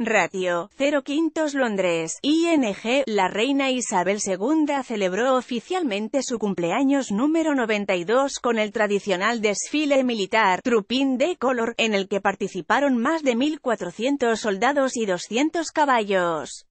Ratio, 05 Quintos Londres, ING, la reina Isabel II celebró oficialmente su cumpleaños número 92 con el tradicional desfile militar, Trupín de Color, en el que participaron más de 1.400 soldados y 200 caballos.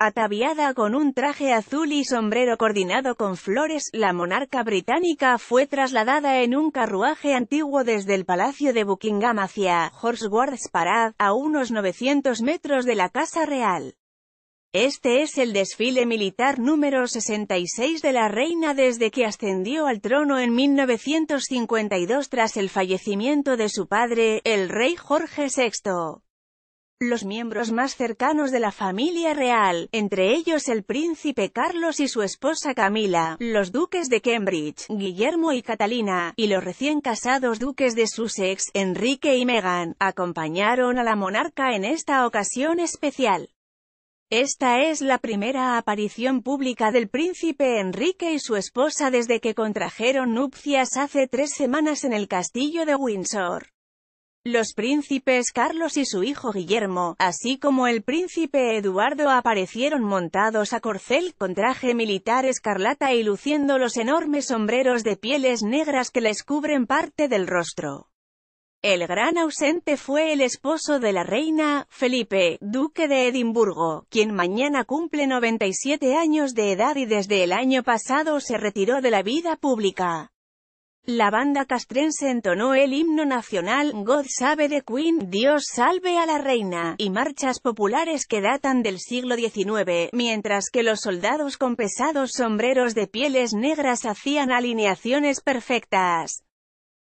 Ataviada con un traje azul y sombrero coordinado con flores, la monarca británica fue trasladada en un carruaje antiguo desde el Palacio de Buckingham hacia Horsworths Parade, a unos 900 metros de la Casa Real. Este es el desfile militar número 66 de la reina desde que ascendió al trono en 1952 tras el fallecimiento de su padre, el rey Jorge VI los miembros más cercanos de la familia real, entre ellos el príncipe Carlos y su esposa Camila, los duques de Cambridge, Guillermo y Catalina, y los recién casados duques de Sussex, Enrique y Meghan, acompañaron a la monarca en esta ocasión especial. Esta es la primera aparición pública del príncipe Enrique y su esposa desde que contrajeron nupcias hace tres semanas en el castillo de Windsor. Los príncipes Carlos y su hijo Guillermo, así como el príncipe Eduardo aparecieron montados a corcel con traje militar escarlata y luciendo los enormes sombreros de pieles negras que les cubren parte del rostro. El gran ausente fue el esposo de la reina, Felipe, duque de Edimburgo, quien mañana cumple 97 años de edad y desde el año pasado se retiró de la vida pública. La banda castrense entonó el himno nacional, God Save the Queen, Dios salve a la reina, y marchas populares que datan del siglo XIX, mientras que los soldados con pesados sombreros de pieles negras hacían alineaciones perfectas.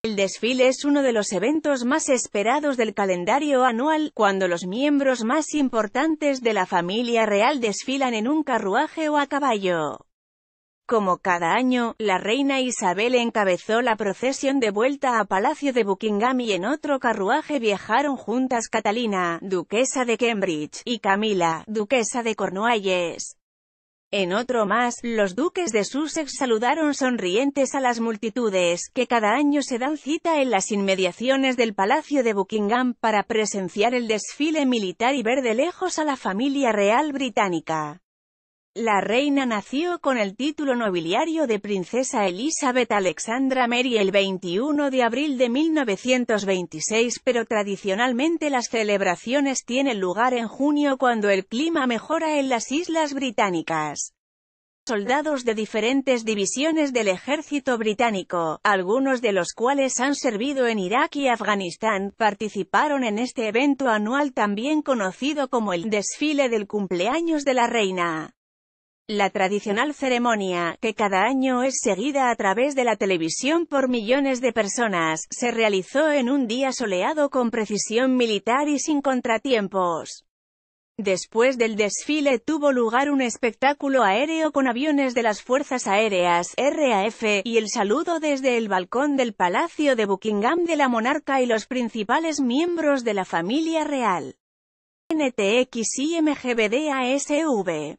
El desfile es uno de los eventos más esperados del calendario anual, cuando los miembros más importantes de la familia real desfilan en un carruaje o a caballo. Como cada año, la reina Isabel encabezó la procesión de vuelta a Palacio de Buckingham y en otro carruaje viajaron juntas Catalina, duquesa de Cambridge, y Camila, duquesa de Cornualles. En otro más, los duques de Sussex saludaron sonrientes a las multitudes, que cada año se dan cita en las inmediaciones del Palacio de Buckingham para presenciar el desfile militar y ver de lejos a la familia real británica. La reina nació con el título nobiliario de princesa Elizabeth Alexandra Mary el 21 de abril de 1926 pero tradicionalmente las celebraciones tienen lugar en junio cuando el clima mejora en las Islas Británicas. Soldados de diferentes divisiones del ejército británico, algunos de los cuales han servido en Irak y Afganistán, participaron en este evento anual también conocido como el «Desfile del cumpleaños de la reina». La tradicional ceremonia, que cada año es seguida a través de la televisión por millones de personas, se realizó en un día soleado con precisión militar y sin contratiempos. Después del desfile tuvo lugar un espectáculo aéreo con aviones de las Fuerzas Aéreas, RAF, y el saludo desde el balcón del Palacio de Buckingham de la monarca y los principales miembros de la familia real. NTX y MGBDASV